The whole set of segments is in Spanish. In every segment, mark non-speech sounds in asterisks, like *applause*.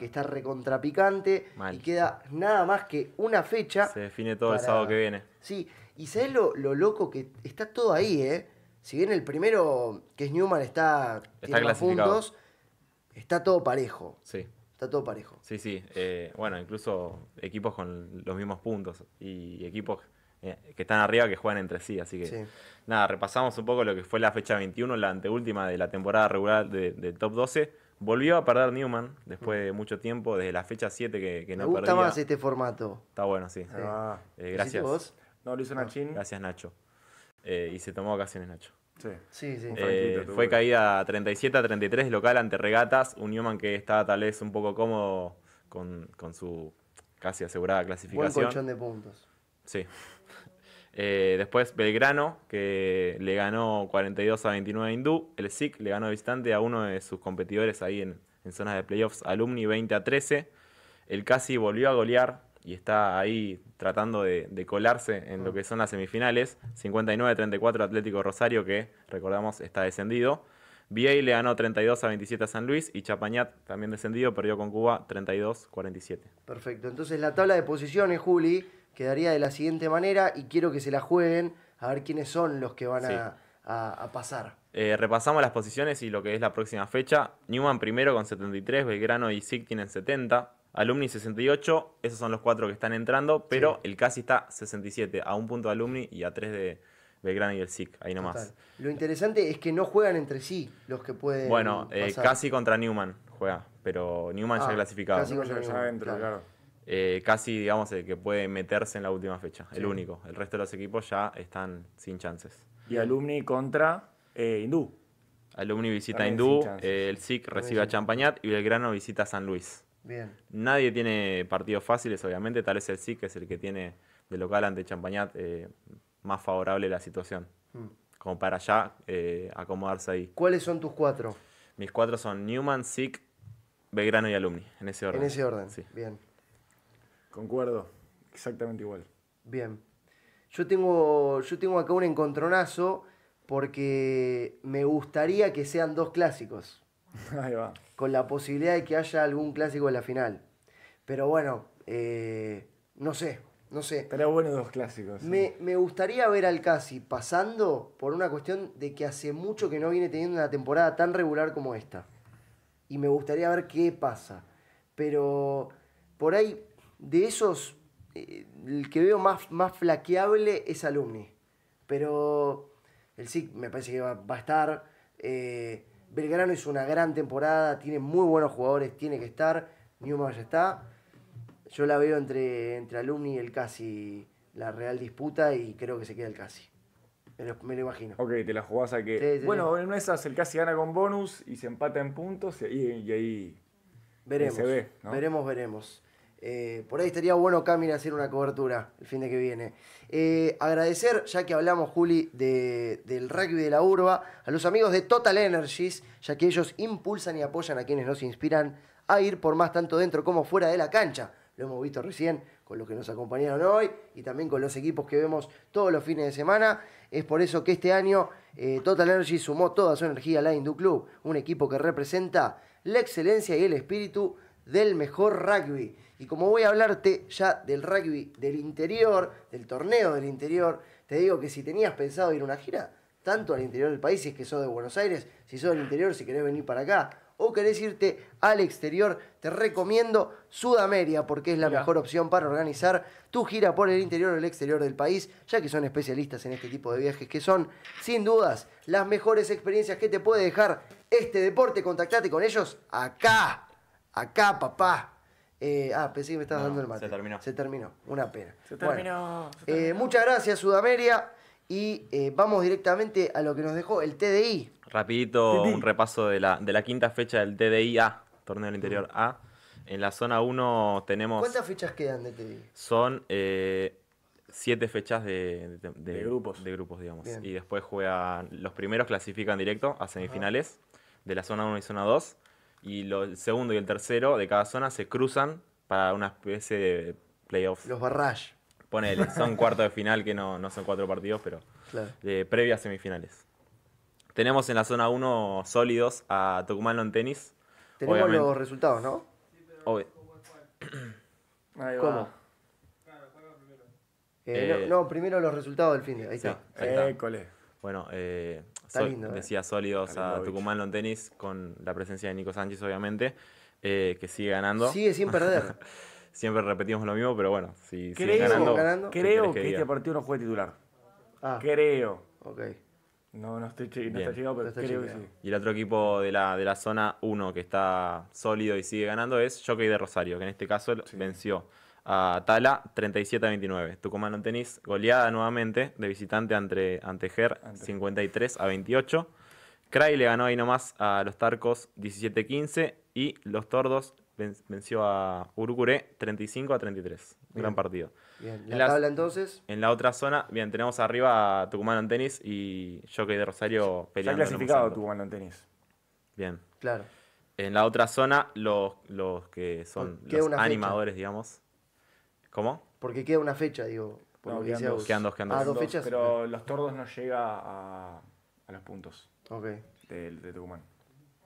que está recontrapicante y queda nada más que una fecha. Se define todo el sábado que viene. Sí, y sabes lo, loco que está todo ahí, ¿eh? Si bien el primero, que es Newman, está, está tiene puntos, está todo parejo. Sí. Está todo parejo. Sí, sí. Eh, bueno, incluso equipos con los mismos puntos y equipos eh, que están arriba que juegan entre sí. Así que nada, repasamos un poco lo que fue la fecha 21, la anteúltima de la temporada regular de, de Top 12 Volvió a perder Newman después mm. de mucho tiempo, desde la fecha 7 que, no perdía. Me gusta más este formato. Está bueno, sí. Ah. Eh, gracias. Vos? No, lo hizo ah. Gracias, Nacho. Eh, y se tomó vacaciones, Nacho. Sí, sí. sí. Eh, fue caída 37 a 33 local ante Regatas. Un Newman que estaba tal vez un poco cómodo con, su casi asegurada clasificación. un colchón de puntos. Sí. Eh, después Belgrano, que le ganó 42 a 29 a Hindú. El SIC le ganó distante a uno de sus competidores ahí en, zonas de playoffs, Alumni 20 a 13. El Casi volvió a golear y está ahí tratando de, colarse en lo que son las semifinales. 59 a 34 Atlético Rosario, que recordamos está descendido. VA le ganó 32 a 27 a San Luis y Chapañat, también descendido, perdió con Cuba 32-47. Perfecto. Entonces la tabla de posiciones, Juli, quedaría de la siguiente manera y quiero que se la jueguen a ver quiénes son los que van a, pasar. Eh, repasamos las posiciones y lo que es la próxima fecha. Newman primero con 73, Belgrano y Zik tienen 70, Alumni 68, esos son los cuatro que están entrando, pero el casi está 67, a un punto de Alumni y a tres de Belgrano y el SIC, ahí nomás. Lo interesante es que no juegan entre sí los que pueden. Bueno, eh, casi contra Newman juega, pero Newman ya ah, clasificado. Casi contra Newman, claro. Eh, casi digamos el que puede meterse en la última fecha, el único. El resto de los equipos ya están sin chances. Y Alumni contra eh, Hindú. Alumni visita Hindú, eh, el SIC recibe a Champañat y Belgrano visita San Luis. Bien. Nadie tiene partidos fáciles, obviamente, tal vez el SIC es el que tiene de local ante Champañat más favorable la situación. Hmm. Como para ya acomodarse ahí. ¿Cuáles son tus cuatro? Mis cuatro son Newman, SIC, Belgrano y Alumni, en ese orden. En ese orden, sí. Bien. Concuerdo, exactamente igual. Bien. Yo tengo, yo tengo acá un encontronazo porque me gustaría que sean dos clásicos. *laughs* Ahí va. Con la posibilidad de que haya algún clásico en la final. Pero bueno, eh, no sé, no sé. Estaría bueno dos clásicos. Me, me, gustaría ver al Casi pasando por una cuestión de que hace mucho que no viene teniendo una temporada tan regular como esta. Y me gustaría ver qué pasa. Pero por ahí de esos, eh, el que veo más, más flaqueable es Alumni. Pero el SIC me parece que va, a estar. Eh, Belgrano es una gran temporada, tiene muy buenos jugadores, tiene que estar. Newman ya está. Yo la veo entre, entre Alumni y el Casi, la real disputa, y creo que se queda el Casi. Me lo, me imagino. Ok, te la jugás a que. bueno, en esas el Casi gana con bonus y se empata en puntos y, ahí. Veremos. se ve, Veremos, veremos. Eh, por ahí estaría bueno Camila hacer una cobertura el fin de que viene. Eh, agradecer, ya que hablamos, Juli, del rugby de la urba, a los amigos de Total Energies, ya que ellos impulsan y apoyan a quienes nos inspiran a ir por más tanto dentro como fuera de la cancha. Lo hemos visto recién con los que nos acompañaron hoy y también con los equipos que vemos todos los fines de semana. Es por eso que este año eh, Total Energy sumó toda su energía a la Hindu Club, un equipo que representa la excelencia y el espíritu del mejor rugby. Y como voy a hablarte ya del rugby del interior, del torneo del interior, te digo que si tenías pensado ir a una gira, tanto al interior del país, si es que sos de Buenos Aires, si soy del interior, si querés venir para acá, o querés irte al exterior, te recomiendo Sudamérica porque es la mejor opción para organizar tu gira por el interior o el exterior del país, ya que son especialistas en este tipo de viajes que son, sin dudas, las mejores experiencias que te puede dejar este deporte. Contactate con ellos acá. Acá, papá. Eh, ah, pensé que me estabas dando el mate. Se terminó. Se terminó. Una pena. Se eh, terminó. muchas gracias, Sudamérica Y eh, vamos directamente a lo que nos dejó el TDI. Rapidito, un repaso de la, quinta fecha del TDI A, Torneo del Interior mm. A. En la zona 1 tenemos... ¿Cuántas fechas quedan de TDI? Son siete fechas de, grupos. De grupos, digamos. Y después juegan, los primeros clasifican directo a semifinales de la zona 1 y zona 2. Y el segundo y el tercero de cada zona se cruzan para una especie de playoffs. Los barrage. Ponele, *laughs* son cuartos de final que no, son cuatro partidos, pero previas semifinales. Tenemos en la zona uno sólidos a Tucumán en tenis. Tenemos los resultados, ¿no? Sí, pero ¿Cómo? Eh, no, eh, no, primero los resultados del fin de ahí está. ahí está. Bueno, eh, ¿eh? decía sólidos a Tucumán en Tenis con la presencia de Nico Sánchez, obviamente, eh, que sigue ganando. Sigue sin perder. *laughs* Siempre repetimos lo mismo, pero bueno, sí. creo, sigue ganando. creo que, este partido no fue titular. Ah. creo. Ok. No, no estoy, no pero creo que sí. Y el otro equipo de la, de la zona 1 que está sólido y sigue ganando es Jockey de Rosario, que en este caso venció a Tala 37 a 29. Tucumán en tenis, goleada nuevamente de visitante ante, Ger 53 a 28. Cray le ganó ahí nomás a los Tarcos 17 a 15 y los Tordos venció a Urucuré 35 a 33. Gran partido. Bien. ¿La en la, tabla entonces? En la otra zona, bien, tenemos arriba a Tucumán en tenis y Jockey de Rosario peleando. Está clasificado Tucumán en tenis. Bien. Claro. En la otra zona, los, que son los animadores, digamos, ¿Cómo? Porque queda una fecha, digo. quedan, Pero los tordos no llega a, los puntos okay. de, Tucumán.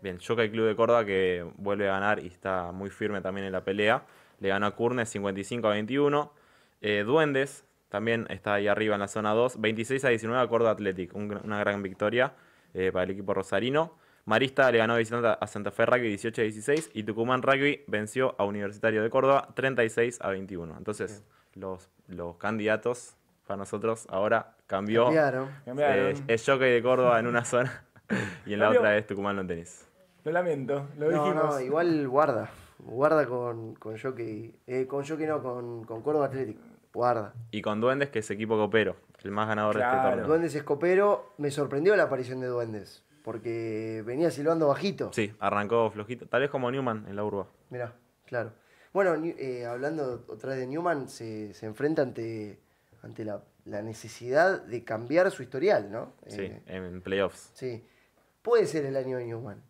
Bien, Yoca el Club de Córdoba que vuelve a ganar y está muy firme también en la pelea. Le gana a Curnes 55 a 21. Eh, Duendes también está ahí arriba en la zona 2. 26 a 19 a Córdoba Athletic. una gran victoria eh, para el equipo rosarino. Marista le ganó a Santa Fe Rugby 18 a 16 y Tucumán Rugby venció a Universitario de Córdoba 36 a 21. Entonces, los, los candidatos para nosotros ahora cambió. Cambiaron. Eh, es jockey de Córdoba en una zona *laughs* y en la otra es Tucumán no Lo lamento, lo dijimos. No, igual guarda. Guarda con, con jockey. Eh, con jockey no, con, con Córdoba Athletic. Guarda. Y con Duendes, que es equipo copero, el más ganador de este torneo. Duendes es copero. Me sorprendió la aparición de Duendes. Porque venía silbando bajito. Sí, arrancó flojito. Tal vez como Newman en la urba. Mirá, claro. Bueno, eh, hablando otra vez de Newman, se, enfrenta ante, ante la, necesidad de cambiar su historial, ¿no? Sí, eh, en playoffs. Sí. Puede ser el año de Newman.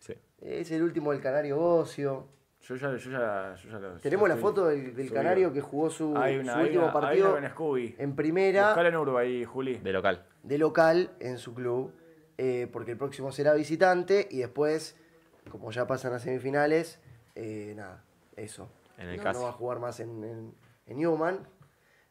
Sí. Es el último del Canario ocio Yo ya, yo ya, Tenemos la foto del, Canario que jugó su, último partido en, primera. Local en urba ahí, Juli. De local. De local en su club. Eh, porque el próximo será visitante y después, como ya pasan a semifinales, eh, nada, eso. En el no, va a jugar más en, en, Newman.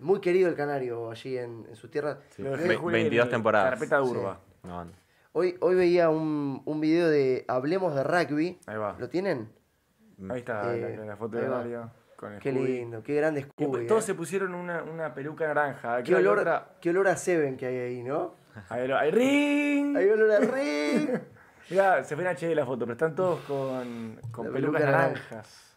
Muy querido el canario allí en, en sus tierras. 22 temporadas. Carpeta Urba. Hoy, hoy veía un, un video de Hablemos de Rugby. Ahí va. ¿Lo tienen? Mm. Ahí está eh, la, foto de Mario. qué lindo, qué grande Scooby. Todos se pusieron una, peluca naranja. Qué olor, qué olor a Seven que hay ahí, ¿no? Hay *laughs* ring. Hay olor ring. *laughs* Mira, se fue en HD la foto, pero están todos con, pelucas naranjas.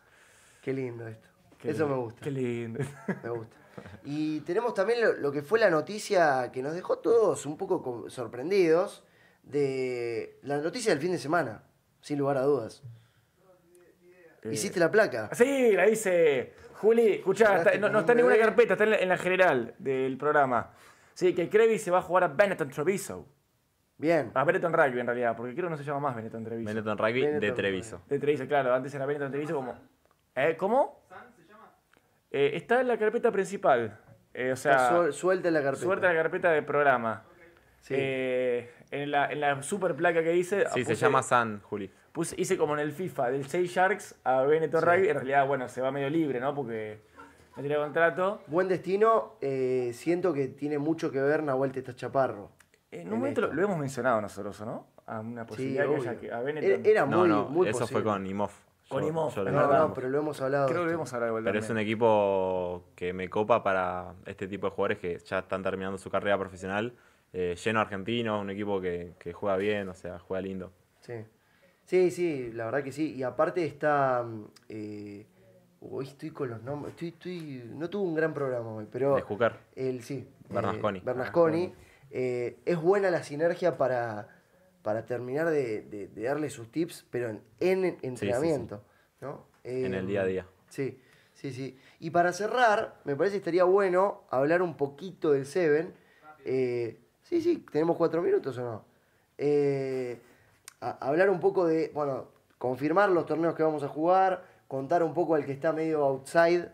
Qué lindo esto. Eso me gusta. Qué lindo. Me gusta. Y tenemos también lo, que fue la noticia que nos dejó todos un poco sorprendidos de la noticia del fin de semana, sin lugar a dudas. Eh, ¿Hiciste la placa? Sí, la hice. Juli, escuchá, no, está en ninguna carpeta, está en la general del programa. Sí, que Crevy se va a jugar a Benetton Treviso. Bien. A ah, Benetton Rugby en realidad, porque creo que no se llama más Benetton Treviso. Benetton Rugby de Treviso. De Treviso, claro. Antes era Benetton Treviso como... ¿Eh? ¿Cómo? ¿San se llama? Eh, está en la carpeta principal. Eh, o sea, suelta la carpeta. Suelta la carpeta de programa. Sí. Eh, en, la, en la super placa que dice... Sí, se llama San, Juli. Puse, hice como en el FIFA, del 6 Sharks a Benetton Rugby. En realidad, bueno, se va medio libre, ¿no? Porque contrato. Buen destino, eh, siento que tiene mucho que ver Nahuel está Chaparro. En un momento lo, hemos mencionado nosotros, ¿no? A una posibilidad Era muy, Eso fue con Imov. Con Imov. pero lo hemos hablado. Pero es un equipo que me copa para este tipo de jugadores que ya están terminando su carrera profesional. Eh, lleno argentino, un equipo que, juega bien, o sea, juega lindo. Sí. Sí, sí, la verdad que sí. Y aparte está. Mm, eh, Hoy estoy con los nombres. Estoy, estoy, no tuve un gran programa hoy, pero. De El, sí. Eh, Bernasconi. Bernasconi. Eh, es buena la sinergia para, para terminar de, darle sus tips, pero en, entrenamiento. en el día a día. Eh, sí, sí, sí. Y para cerrar, me parece que estaría bueno hablar un poquito del Seven. sí, sí, tenemos cuatro minutos o no. hablar un poco de, bueno, confirmar los torneos que vamos a jugar contar un poco al que está medio outside.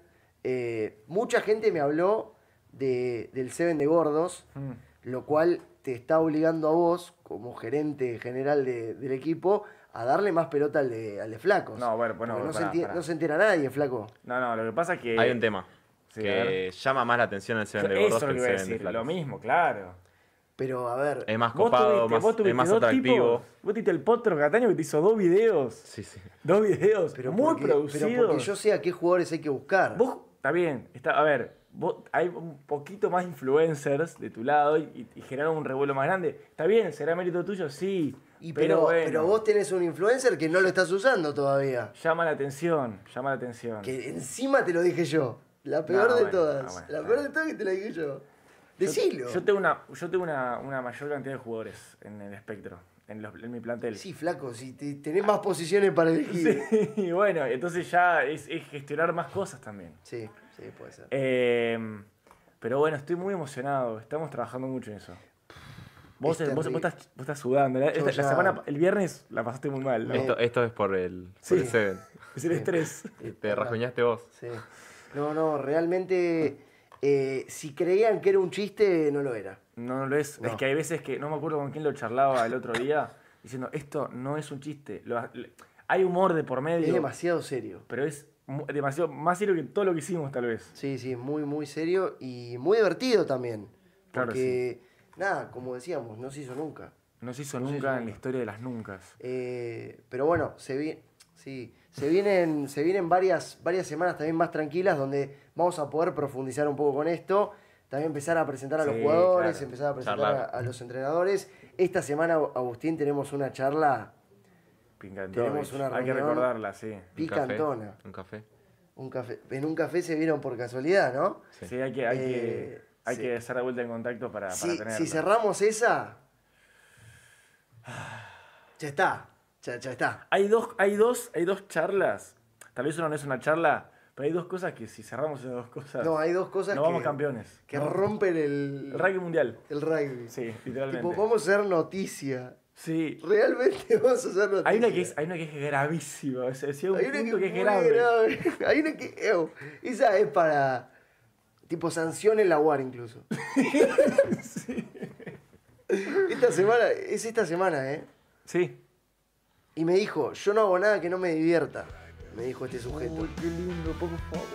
Eh, mucha gente me habló de, del Seven de Gordos, mm. lo cual te está obligando a vos, como gerente general del equipo, a darle más pelota al de, al de Flacos. No, No, se entera nadie, Flaco. No, no, lo que pasa es que. Hay un tema. que llama más la atención al Seven de Gordos que Seven de Lo mismo, claro. Pero a ver. Es más copado, es más atractivo. vos tuviste el potro Gataño que te hizo dos videos. Sí, sí. Dos videos. Pero muy producido. producidos. Pero porque yo sé a qué jugadores hay que buscar. Vos, está bien. Está, a ver, vos, hay un poquito más influencers de tu lado y, generan generaron un revuelo más grande. Está bien, será mérito tuyo, sí. pero, pero, vos tenés un influencer que no lo estás usando todavía. Llama la atención, llama la atención. Que encima te lo dije yo. La peor de todas. la peor de todas que te la dije yo. Decilo. Yo, tengo, una, yo tengo una, mayor cantidad de jugadores en el espectro. En, mi plantel. Sí, flaco, si tenés más posiciones para elegir. *laughs* y bueno, entonces ya es, gestionar más cosas también. Sí, sí, puede ser. Em, pero bueno, estoy muy emocionado, estamos trabajando mucho en eso. Vos, estás, sudando. La, semana, el viernes la pasaste muy mal. Esto, es por el, sí. el el estrés. Te rasguñaste vos. Sí. No, no, realmente eh, si creían que era un chiste, no lo era. No, lo es. Es que hay veces que, no me acuerdo con quién lo charlaba el otro día, diciendo, esto no es un chiste. hay humor de por medio. Es demasiado serio. Pero es demasiado más serio que todo lo que hicimos, tal vez. Sí, sí, muy, muy serio y muy divertido también. Claro, porque, nada, como decíamos, no se hizo nunca. No se hizo nunca en la historia de las nunca. Eh, pero bueno, se vi. Sí se vienen, se vienen varias, varias semanas también más tranquilas donde vamos a poder profundizar un poco con esto. También empezar a presentar a los jugadores, empezar a presentar a, los entrenadores. Esta semana, Agustín, tenemos una charla. Tenemos una Hay que recordarla, sí. Picantona. Un café. Un café. En un café se vieron por casualidad, ¿no? Sí, hay que. Hay que... Eh, hacer la vuelta en contacto para, Si cerramos esa. Ah. Ya está. Ya, ya está. Hay dos, hay, dos, hay dos charlas. Tal vez una no es una charla, pero hay dos cosas que si cerramos esas dos cosas. No, hay dos cosas. No vamos campeones. Que rompen el. El rugby mundial. El rugby. Sí, literalmente. Tipo, vamos a ser noticia. Sí. Realmente *laughs* vamos a hacer noticia. Hay una que es, hay una que es gravísima. hay un una punto que, es grave. Hay una que. Ew, esa es para. Tipo, sanciones la UAR incluso. *laughs* sí. Esta semana. Es esta semana, ¿eh? Sí. Y me dijo, yo no hago nada que no me divierta. Me dijo este sujeto. Uy, qué lindo, por favor.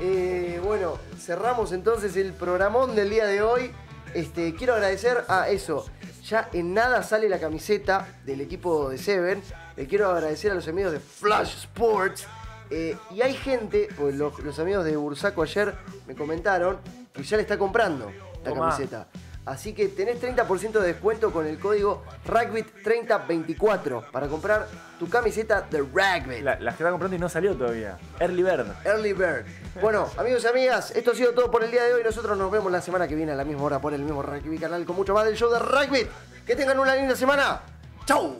Eh, bueno, cerramos entonces el programón del día de hoy. Este, quiero agradecer a eso. Ya en nada sale la camiseta del equipo de Seven. Le eh, quiero agradecer a los amigos de Flash Sports. Eh, y hay gente, pues los, amigos de Bursaco ayer me comentaron que ya le está comprando la camiseta. Así que tenés 30% de descuento con el código ragbit 3024 para comprar tu camiseta de ragbit. La, las que está comprando y no salió todavía. Early Bird. Early Bird. Bueno, amigos y amigas, esto ha sido todo por el día de hoy. Nosotros nos vemos la semana que viene a la misma hora por el mismo Rugby Canal con mucho más del show de ragbit. Que tengan una linda semana. ¡Chau!